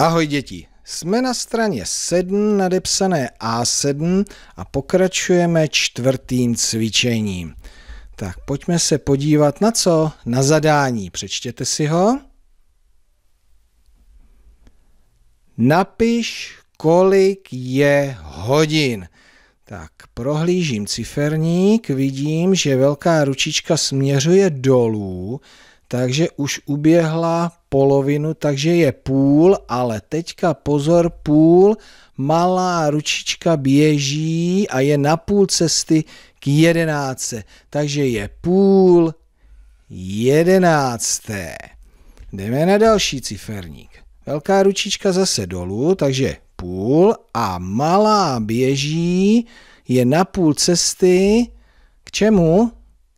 Ahoj děti, jsme na straně 7 nadepsané A7 a pokračujeme čtvrtým cvičením. Tak pojďme se podívat na co? Na zadání. Přečtěte si ho. Napiš, kolik je hodin. Tak prohlížím ciferník, vidím, že velká ručička směřuje dolů, takže už uběhla polovinu, takže je půl, ale teďka pozor, půl, malá ručička běží a je na půl cesty k jedenáctce, takže je půl jedenácté. Jdeme na další ciferník. Velká ručička zase dolů, takže půl a malá běží, je na půl cesty k čemu?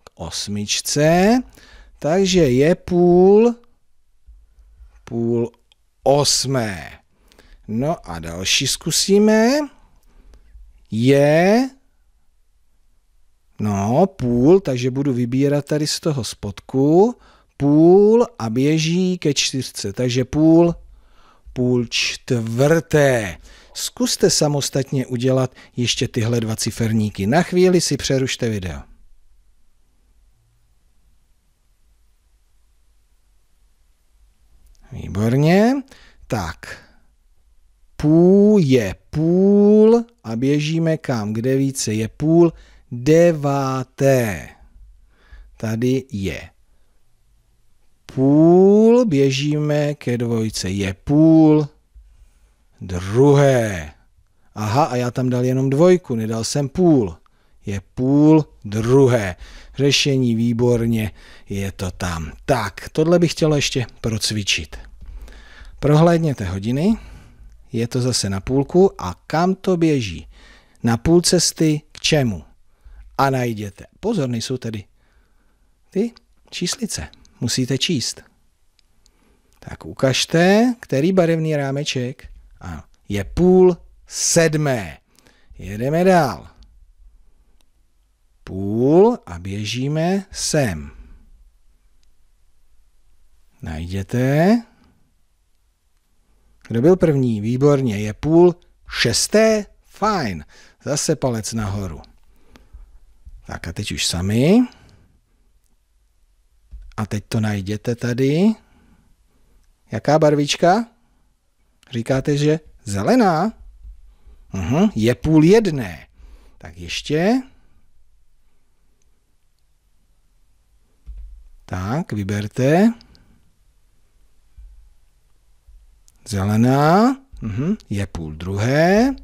K osmičce. Takže je půl, půl osmé. No a další zkusíme. Je, no půl, takže budu vybírat tady z toho spodku. Půl a běží ke čtyřce, takže půl, půl čtvrté. Zkuste samostatně udělat ještě tyhle dva ciferníky. Na chvíli si přerušte video. Výborně. Tak. Půl je půl a běžíme kam, kde více je půl. Deváté. Tady je půl, běžíme ke dvojce, je půl, druhé. Aha, a já tam dal jenom dvojku, nedal jsem půl. Je půl, druhé. Řešení výborně, je to tam. Tak, tohle bych chtěl ještě procvičit. Prohlédněte hodiny, je to zase na půlku a kam to běží? Na půl cesty k čemu? A najděte. Pozor, nejsou tedy ty číslice. Musíte číst. Tak ukažte, který barevný rámeček. Ano, je půl sedmé. Jedeme dál. Půl a běžíme sem. Najděte. Kdo byl první? Výborně, je půl šesté? Fajn. Zase palec nahoru. Tak a teď už sami. A teď to najděte tady. Jaká barvička? Říkáte, že zelená? Uhum, je půl jedné. Tak ještě. Tak, vyberte. zelená, mhm, je půl druhé,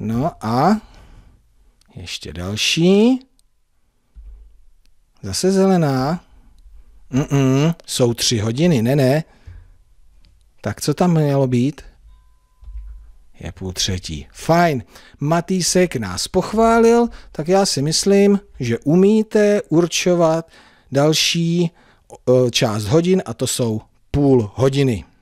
no a ještě další, zase zelená, Mm-mm, jsou tři hodiny, ne, ne. Tak co tam mělo být? Je půl třetí. Fajn. Matýsek nás pochválil, tak já si myslím, že umíte určovat další část hodin a to jsou půl hodiny.